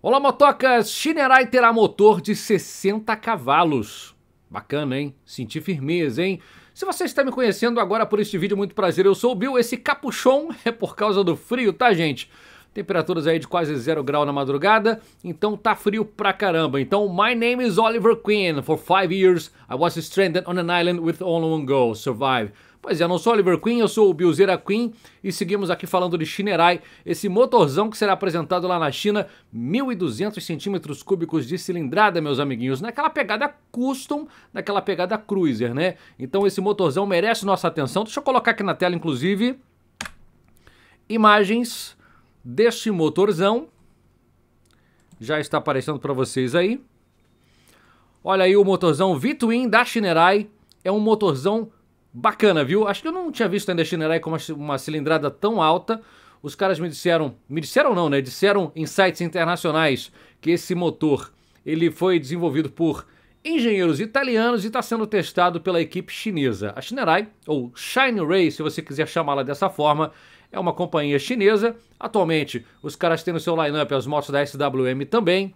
Olá, motocas! Shinerai terá motor de 60 cavalos. Bacana, hein? Senti firmeza, hein? Se você está me conhecendo agora por este vídeo, muito prazer. Eu sou o Bill. Esse capuchon é por causa do frio, tá, gente? Temperaturas aí de quase zero grau na madrugada, então tá frio pra caramba. Então, my name is Oliver Queen. For five years, I was stranded on an island with only one goal, survive. Pois é, eu não sou Oliver Queen, eu sou o Bilzeira Queen e seguimos aqui falando de Shinerai, esse motorzão que será apresentado lá na China, 1.200 centímetros cúbicos de cilindrada, meus amiguinhos, naquela pegada custom, naquela pegada cruiser, né? Então esse motorzão merece nossa atenção. Deixa eu colocar aqui na tela, inclusive, imagens deste motorzão. Já está aparecendo para vocês aí. Olha aí o motorzão V-Twin da Shinerai, é um motorzão Bacana, viu? Acho que eu não tinha visto ainda a Shinerai com uma, uma cilindrada tão alta. Os caras me disseram, me disseram não, né? Disseram em sites internacionais que esse motor ele foi desenvolvido por engenheiros italianos e está sendo testado pela equipe chinesa. A Shinerai, ou Shine Ray, se você quiser chamá-la dessa forma, é uma companhia chinesa. Atualmente, os caras têm no seu lineup as motos da SWM também.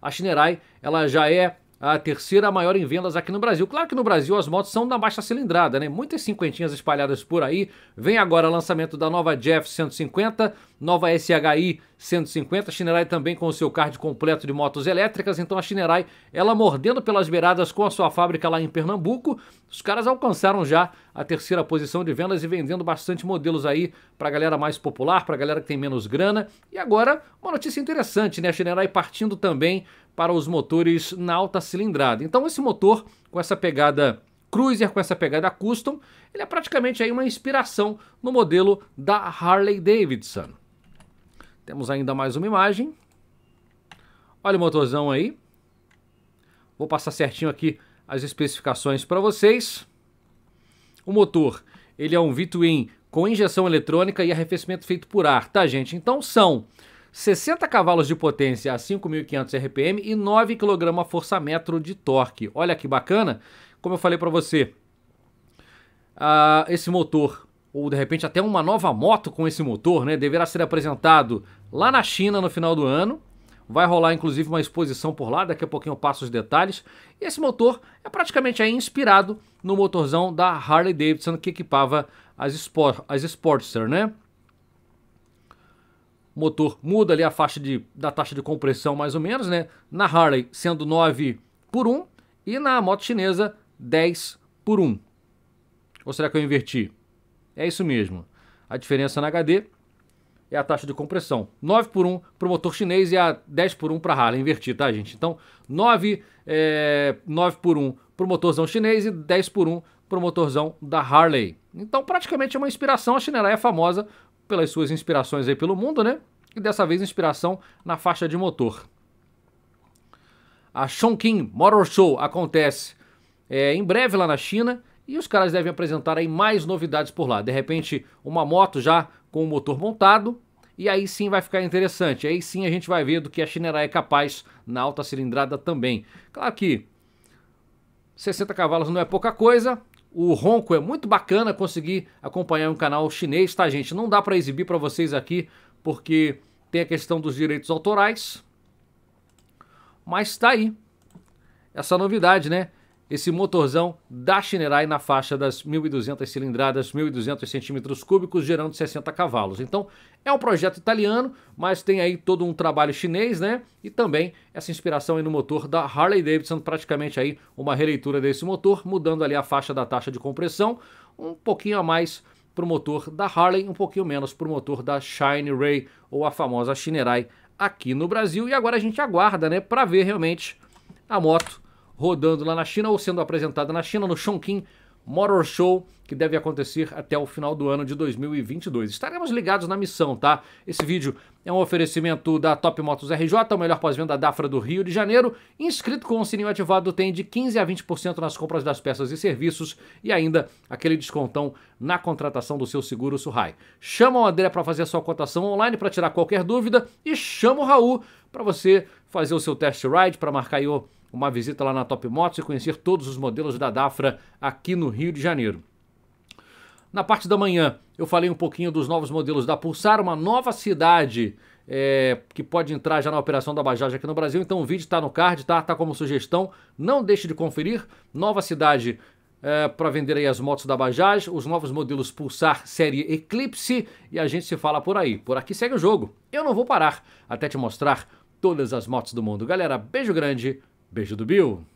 A Shinerai, ela já é a terceira maior em vendas aqui no Brasil. Claro que no Brasil as motos são da baixa cilindrada, né? Muitas cinquentinhas espalhadas por aí. Vem agora o lançamento da nova Jeff 150, nova SHI 150. A Shinerai também com o seu card completo de motos elétricas. Então a Shinerai, ela mordendo pelas beiradas com a sua fábrica lá em Pernambuco, os caras alcançaram já a terceira posição de vendas e vendendo bastante modelos aí para a galera mais popular, para a galera que tem menos grana. E agora, uma notícia interessante, né? A Shinerai partindo também para os motores na alta cilindrada. Então esse motor com essa pegada Cruiser com essa pegada custom, ele é praticamente aí uma inspiração no modelo da Harley Davidson. Temos ainda mais uma imagem. Olha o motorzão aí. Vou passar certinho aqui as especificações para vocês. O motor, ele é um V-twin com injeção eletrônica e arrefecimento feito por ar, tá gente? Então são 60 cavalos de potência a 5.500 RPM e 9 kgfm de torque. Olha que bacana, como eu falei para você, uh, esse motor ou de repente até uma nova moto com esse motor, né? Deverá ser apresentado lá na China no final do ano. Vai rolar inclusive uma exposição por lá, daqui a pouquinho eu passo os detalhes. E esse motor é praticamente inspirado no motorzão da Harley Davidson que equipava as, Sport, as Sportster, né? O motor muda ali a faixa de, da taxa de compressão mais ou menos, né? Na Harley sendo 9 por 1 e na moto chinesa 10 por 1. Ou será que eu inverti? É isso mesmo. A diferença na HD é a taxa de compressão. 9 por 1 para o motor chinês e a 10 por 1 para a Harley invertir, tá, gente? Então, 9, é, 9 por 1 para o motorzão chinês e 10 por 1 para o motorzão da Harley. Então, praticamente é uma inspiração. A Chinela é famosa pelas suas inspirações aí pelo mundo, né? E dessa vez, inspiração na faixa de motor. A Chongqing Motor Show acontece é, em breve lá na China e os caras devem apresentar aí mais novidades por lá. De repente, uma moto já com o motor montado, e aí sim vai ficar interessante. Aí sim a gente vai ver do que a Shinerai é capaz na alta cilindrada também. Claro que 60 cavalos não é pouca coisa. O ronco é muito bacana conseguir acompanhar um canal chinês, tá gente? Não dá para exibir para vocês aqui porque tem a questão dos direitos autorais. Mas tá aí essa novidade, né? esse motorzão da Shinerai na faixa das 1.200 cilindradas, 1.200 centímetros cúbicos, gerando 60 cavalos. Então, é um projeto italiano, mas tem aí todo um trabalho chinês, né? E também essa inspiração aí no motor da Harley Davidson, praticamente aí uma releitura desse motor, mudando ali a faixa da taxa de compressão, um pouquinho a mais para o motor da Harley, um pouquinho menos para o motor da Shine Ray, ou a famosa Shinerai aqui no Brasil. E agora a gente aguarda, né, para ver realmente a moto rodando lá na China ou sendo apresentada na China, no Chongqing Motor Show, que deve acontecer até o final do ano de 2022. Estaremos ligados na missão, tá? Esse vídeo é um oferecimento da Top Motos RJ, o melhor pós-venda da Afra do Rio de Janeiro. Inscrito com o sininho ativado tem de 15 a 20% nas compras das peças e serviços e ainda aquele descontão na contratação do seu seguro Surrai. Chama o André para fazer a sua cotação online para tirar qualquer dúvida e chama o Raul para você fazer o seu test ride para marcar aí o uma visita lá na Top Motos e conhecer todos os modelos da Dafra aqui no Rio de Janeiro. Na parte da manhã, eu falei um pouquinho dos novos modelos da Pulsar, uma nova cidade é, que pode entrar já na operação da Bajaj aqui no Brasil. Então o vídeo está no card, está Tá como sugestão. Não deixe de conferir. Nova cidade é, para vender aí as motos da Bajaj, os novos modelos Pulsar série Eclipse e a gente se fala por aí. Por aqui segue o jogo. Eu não vou parar até te mostrar todas as motos do mundo. Galera, beijo grande. Beijo do Bill.